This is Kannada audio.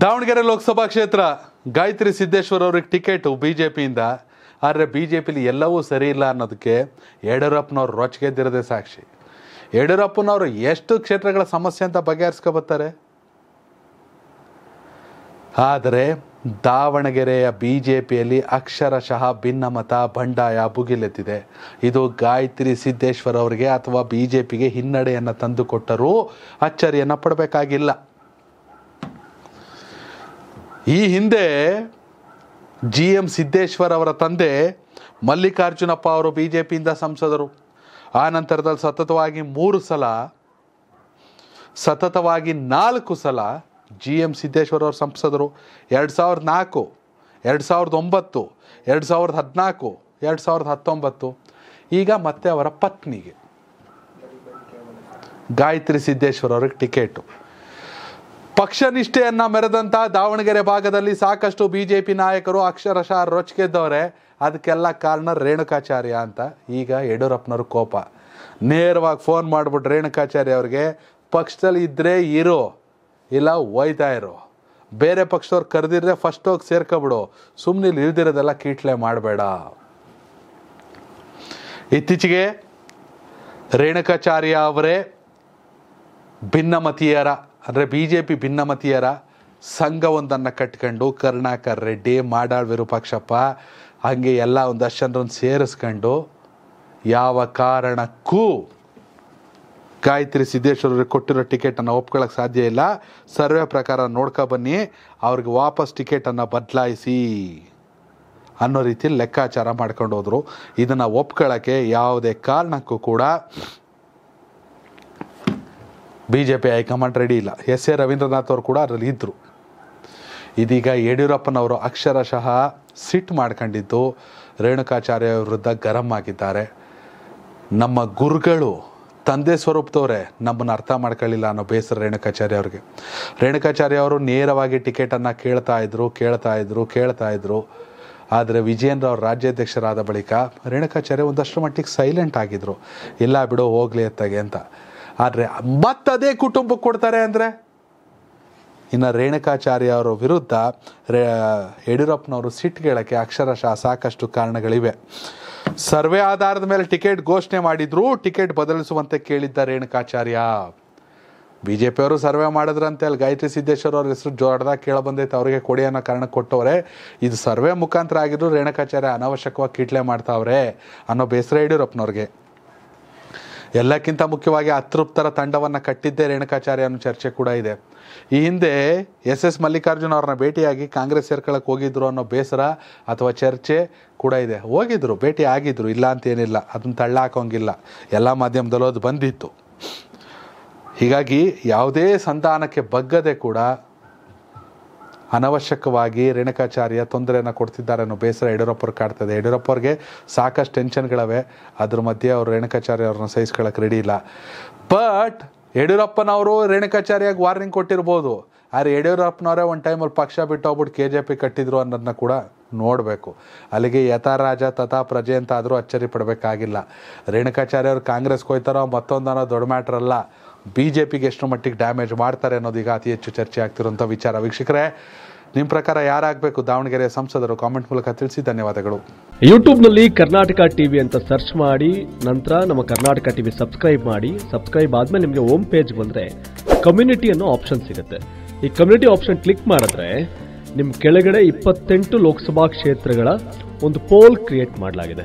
ದಾವಣಗೆರೆ ಲೋಕಸಭಾ ಕ್ಷೇತ್ರ ಗಾಯತ್ರಿ ಸಿದ್ದೇಶ್ವರ ಅವ್ರಿಗೆ ಟಿಕೆಟು ಬಿ ಜೆ ಪಿಯಿಂದ ಆದರೆ ಬಿ ಜೆ ಪಿಲಿ ಎಲ್ಲವೂ ಸರಿ ಇಲ್ಲ ಅನ್ನೋದಕ್ಕೆ ಯಡಿಯೂರಪ್ಪನವ್ರು ರೊಚ್ಗೆದ್ದಿರದೆ ಸಾಕ್ಷಿ ಯಡಿಯೂರಪ್ಪನವರು ಎಷ್ಟು ಕ್ಷೇತ್ರಗಳ ಸಮಸ್ಯೆ ಅಂತ ಬಗೆಹರಿಸ್ಕೊಬತ್ತಾರೆ ಆದರೆ ದಾವಣಗೆರೆಯ ಬಿ ಜೆ ಪಿಯಲ್ಲಿ ಅಕ್ಷರಶಃ ಭಿನ್ನಮತ ಬಂಡಾಯ ಭುಗಿಲೆತ್ತಿದೆ ಇದು ಗಾಯತ್ರಿ ಸಿದ್ದೇಶ್ವರ ಅವರಿಗೆ ಅಥವಾ ಬಿ ಜೆ ಪಿಗೆ ಹಿನ್ನಡೆಯನ್ನು ತಂದುಕೊಟ್ಟರೂ ಅಚ್ಚರಿಯನ್ನು ಪಡಬೇಕಾಗಿಲ್ಲ ಈ ಹಿಂದೆ ಜಿ ಎಂ ಸಿದ್ದೇಶ್ವರ್ ಅವರ ತಂದೆ ಮಲ್ಲಿಕಾರ್ಜುನಪ್ಪ ಅವರು ಬಿ ಜೆ ಪಿಯಿಂದ ಸಂಸದರು ಆ ನಂತರದಲ್ಲಿ ಸತತವಾಗಿ ಮೂರು ಸಲ ಸತತವಾಗಿ ನಾಲ್ಕು ಸಲ ಜಿ ಎಂ ಸಿದ್ದೇಶ್ವರ್ ಅವರು ಸಂಸದರು ಎರಡು ಸಾವಿರದ ನಾಲ್ಕು ಎರಡು ಸಾವಿರದ ಒಂಬತ್ತು ಎರಡು ಸಾವಿರದ ಹದಿನಾಲ್ಕು ಎರಡು ಸಾವಿರದ ಹತ್ತೊಂಬತ್ತು ಈಗ ಮತ್ತೆ ಅವರ ಪತ್ನಿಗೆ ಗಾಯತ್ರಿ ಸಿದ್ದೇಶ್ವರ್ ಅವ್ರಿಗೆ ಟಿಕೆಟು ಪಕ್ಷ ನಿಷ್ಠೆಯನ್ನು ಮೆರೆದಂತಹ ದಾವಣಗೆರೆ ಭಾಗದಲ್ಲಿ ಸಾಕಷ್ಟು ಬಿ ಜೆ ಪಿ ನಾಯಕರು ಅಕ್ಷರಶಃ ಇದ್ದವರೇ ಅದಕ್ಕೆಲ್ಲ ಕಾರಣ ರೇಣುಕಾಚಾರ್ಯ ಅಂತ ಈಗ ಯಡಿಯೂರಪ್ಪನವ್ರ ಕೋಪ ನೇರವಾಗಿ ಫೋನ್ ಮಾಡಿಬಿಟ್ಟು ರೇಣುಕಾಚಾರ್ಯ ಅವ್ರಿಗೆ ಪಕ್ಷದಲ್ಲಿ ಇದ್ದರೆ ಇರೋ ಇಲ್ಲ ಒಯ್ತಾ ಇರೋ ಬೇರೆ ಪಕ್ಷದವ್ರು ಕರೆದಿದ್ರೆ ಫಸ್ಟ್ ಹೋಗಿ ಸೇರ್ಕೊಬಿಡು ಸುಮ್ಮನೆ ಇಲ್ಲಿ ಇಲ್ದಿರೋದೆಲ್ಲ ಕೀಟ್ಲೆ ಮಾಡಬೇಡ ಇತ್ತೀಚೆಗೆ ರೇಣುಕಾಚಾರ್ಯ ಅವರೇ ಭಿನ್ನಮತೀಯರ ಅಂದರೆ ಬಿ ಜೆ ಪಿ ಭಿನ್ನಮತೀಯರ ಸಂಘವೊಂದನ್ನು ಕಟ್ಕೊಂಡು ಕರುಣಾಕರ್ ರೆಡ್ಡಿ ಮಾಡಾಳ್ ವಿರೂಪಾಕ್ಷಪ್ಪ ಹಾಗೆ ಎಲ್ಲ ಒಂದು ಅಷ್ಟನ್ನು ಸೇರಿಸ್ಕೊಂಡು ಯಾವ ಕಾರಣಕ್ಕೂ ಗಾಯತ್ರಿ ಸಿದ್ದೇಶ್ವರರಿಗೆ ಕೊಟ್ಟಿರೋ ಟಿಕೆಟನ್ನು ಒಪ್ಕೊಳ್ಳೋಕ್ಕೆ ಸಾಧ್ಯ ಇಲ್ಲ ಸರ್ವೆ ಪ್ರಕಾರ ನೋಡ್ಕೊ ಬನ್ನಿ ಅವ್ರಿಗೆ ವಾಪಸ್ ಟಿಕೆಟನ್ನು ಬದಲಾಯಿಸಿ ಅನ್ನೋ ರೀತಿಯಲ್ಲಿ ಲೆಕ್ಕಾಚಾರ ಮಾಡ್ಕೊಂಡು ಹೋದರು ಇದನ್ನು ಒಪ್ಕೊಳ್ಳೋಕ್ಕೆ ಯಾವುದೇ ಕಾರಣಕ್ಕೂ ಕೂಡ B J P high command ready ಇಲ್ಲ ಎಸ್ ಎ ರವೀಂದ್ರನಾಥ್ ಅವರು ಕೂಡ ಅದರಲ್ಲಿ ಇದ್ದರು ಇದೀಗ ಯಡಿಯೂರಪ್ಪನವರು ಅಕ್ಷರಶಃ ಸಿಟ್ಟು ಮಾಡ್ಕೊಂಡಿದ್ದು ರೇಣುಕಾಚಾರ್ಯ ವಿರುದ್ಧ ಗರಂ ಆಗಿದ್ದಾರೆ ನಮ್ಮ ಗುರುಗಳು ತಂದೆ ಸ್ವರೂಪದವರೇ ನಮ್ಮನ್ನು ಅರ್ಥ ಮಾಡ್ಕೊಳ್ಳಿಲ್ಲ ಅನ್ನೋ ಬೇಸರ ರೇಣುಕಾಚಾರ್ಯ ಅವ್ರಿಗೆ ರೇಣುಕಾಚಾರ್ಯ ಅವರು ನೇರವಾಗಿ ಟಿಕೆಟನ್ನು ಕೇಳ್ತಾ ಇದ್ರು ಕೇಳ್ತಾ ಇದ್ರು ಕೇಳ್ತಾ ಇದ್ರು ಆದರೆ ವಿಜಯೇಂದ್ರ ಅವರು ರಾಜ್ಯಾಧ್ಯಕ್ಷರಾದ ಬಳಿಕ ರೇಣುಕಾಚಾರ್ಯ ಒಂದಷ್ಟು ಮಟ್ಟಿಗೆ ಸೈಲೆಂಟ್ ಆಗಿದ್ದರು ಇಲ್ಲ ಬಿಡು ಹೋಗಲಿ ಎತ್ತಗೆ ಅಂತ ಆದರೆ ಮತ್ತದೇ ಕುಟುಂಬಕ್ಕೆ ಕೊಡ್ತಾರೆ ಅಂದರೆ ಇನ್ನು ರೇಣುಕಾಚಾರ್ಯ ಅವರ ವಿರುದ್ಧ ರೇ ಯಡಿಯೂರಪ್ಪನವರು ಕೇಳೋಕ್ಕೆ ಅಕ್ಷರಶಃ ಸಾಕಷ್ಟು ಕಾರಣಗಳಿವೆ ಸರ್ವೆ ಆಧಾರದ ಮೇಲೆ ಟಿಕೆಟ್ ಘೋಷಣೆ ಮಾಡಿದ್ರು ಟಿಕೆಟ್ ಬದಲಿಸುವಂತೆ ಕೇಳಿದ್ದ ರೇಣುಕಾಚಾರ್ಯ ಬಿ ಜೆ ಪಿಯವರು ಸರ್ವೆ ಮಾಡಿದ್ರಂತೆ ಅಲ್ಲಿ ಗಾಯತ್ರಿ ಸಿದ್ದೇಶ್ವರ ಅವ್ರ ಹೆಸರು ಜೋಡ್ದಾಗ ಕೇಳಬಂದೈತೆ ಅವರಿಗೆ ಕೊಡಿ ಅನ್ನೋ ಕಾರಣ ಕೊಟ್ಟವ್ರೆ ಇದು ಸರ್ವೆ ಮುಖಾಂತರ ಆಗಿದ್ರು ರೇಣುಕಾಚಾರ್ಯ ಅನಾವಶ್ಯಕವಾಗಿ ಕೀಟ್ಲೆ ಮಾಡ್ತಾವ್ರೆ ಅನ್ನೋ ಬೇಸರ ಯಡಿಯೂರಪ್ಪನವ್ರಿಗೆ ಎಲ್ಲಕ್ಕಿಂತ ಮುಖ್ಯವಾಗಿ ಅತೃಪ್ತರ ತಂಡವನ್ನು ಕಟ್ಟಿದ್ದೇ ರೇಣುಕಾಚಾರ್ಯ ಅನ್ನೋ ಚರ್ಚೆ ಕೂಡ ಇದೆ ಈ ಹಿಂದೆ ಎಸ್ ಎಸ್ ಮಲ್ಲಿಕಾರ್ಜುನ ಅವ್ರನ್ನ ಭೇಟಿಯಾಗಿ ಕಾಂಗ್ರೆಸ್ ಸೇರ್ಕೊಳ್ಳೋಕೆ ಹೋಗಿದ್ರು ಅನ್ನೋ ಬೇಸರ ಅಥವಾ ಚರ್ಚೆ ಕೂಡ ಇದೆ ಹೋಗಿದ್ರು ಭೇಟಿ ಆಗಿದ್ರು ಇಲ್ಲ ಅಂತ ಏನಿಲ್ಲ ಅದನ್ನ ತಳ್ಳ ಹಾಕೋಂಗಿಲ್ಲ ಎಲ್ಲ ಮಾಧ್ಯಮದಲ್ಲೂ ಅದು ಬಂದಿತ್ತು ಹೀಗಾಗಿ ಯಾವುದೇ ಸಂತಾನಕ್ಕೆ ಬಗ್ಗದೆ ಕೂಡ ಅನವಶ್ಯಕವಾಗಿ ರೇಣುಕಾಚಾರ್ಯ ತೊಂದರೆಯನ್ನು ಕೊಡ್ತಿದ್ದಾರೆ ಅನ್ನೋ ಬೇಸರ ಯಡಿಯೂರಪ್ಪರು ಕಾಡ್ತದೆ ಯಡಿಯೂರಪ್ಪವ್ರಿಗೆ ಸಾಕಷ್ಟು ಟೆನ್ಷನ್ಗಳವೆ ಅದ್ರ ಮಧ್ಯೆ ಅವರು ರೇಣುಕಾಚಾರ್ಯ ಅವ್ರನ್ನ ಸಹಿಸ್ಕೊಳ್ಳೋಕೆ ರೆಡಿ ಇಲ್ಲ ಬಟ್ ಯಡಿಯೂರಪ್ಪನವರು ರೇಣುಕಾಚಾರ್ಯಾಗ ವಾರ್ನಿಂಗ್ ಕೊಟ್ಟಿರ್ಬೋದು ಆದರೆ ಯಡಿಯೂರಪ್ಪನವರೇ ಒಂದು ಟೈಮಲ್ಲಿ ಪಕ್ಷ ಬಿಟ್ಟು ಹೋಗ್ಬಿಟ್ಟು ಕೆ ಜೆ ಪಿ ಕಟ್ಟಿದ್ರು ಅನ್ನೋದನ್ನ ಕೂಡ ನೋಡಬೇಕು ಅಲ್ಲಿಗೆ ಯಥಾ ರಾಜ ತಥಾ ಪ್ರಜೆ ಅಂತ ಆದರೂ ಅಚ್ಚರಿ ಪಡಬೇಕಾಗಿಲ್ಲ ರೇಣುಕಾಚಾರ್ಯ ಅವರು ಕಾಂಗ್ರೆಸ್ಗೆ ಹೋಯ್ತಾರೋ ಅನ್ನೋ ದೊಡ್ಡ ಮ್ಯಾಟ್ರಲ್ಲ ಬಿ ಜೆ ಪಿಗೆ ಎಷ್ಟು ಮಟ್ಟಿಗೆ ಡ್ಯಾಮೇಜ್ ಮಾಡ್ತಾರೆ ಅನ್ನೋದು ಈಗ ಅತಿ ಹೆಚ್ಚು ಚರ್ಚೆ ಆಗ್ತಿರುವಂಥ ವಿಚಾರ ವೀಕ್ಷಕರೇ ನಿಮ್ಮ ಪ್ರಕಾರ ಯಾರಾಗಬೇಕು ದಾವಣಗೆರೆ ಸಂಸದರು ಕಾಮೆಂಟ್ ಮೂಲಕ ತಿಳಿಸಿ ಧನ್ಯವಾದಗಳು ಯೂಟ್ಯೂಬ್ನಲ್ಲಿ ಕರ್ನಾಟಕ ಟಿವಿ ಅಂತ ಸರ್ಚ್ ಮಾಡಿ ನಂತರ ನಮ್ಮ ಕರ್ನಾಟಕ ಟಿವಿ ಸಬ್ಸ್ಕ್ರೈಬ್ ಮಾಡಿ ಸಬ್ಸ್ಕ್ರೈಬ್ ಆದಮೇಲೆ ನಿಮಗೆ ಓಮ್ ಪೇಜ್ ಬಂದರೆ ಕಮ್ಯುನಿಟಿ ಅನ್ನೋ ಆಪ್ಷನ್ ಸಿಗುತ್ತೆ ಈ ಕಮ್ಯುನಿಟಿ ಆಪ್ಷನ್ ಕ್ಲಿಕ್ ಮಾಡಿದ್ರೆ ನಿಮ್ಮ ಕೆಳಗಡೆ ಇಪ್ಪತ್ತೆಂಟು ಲೋಕಸಭಾ ಕ್ಷೇತ್ರಗಳ ಒಂದು ಪೋಲ್ ಕ್ರಿಯೇಟ್ ಮಾಡಲಾಗಿದೆ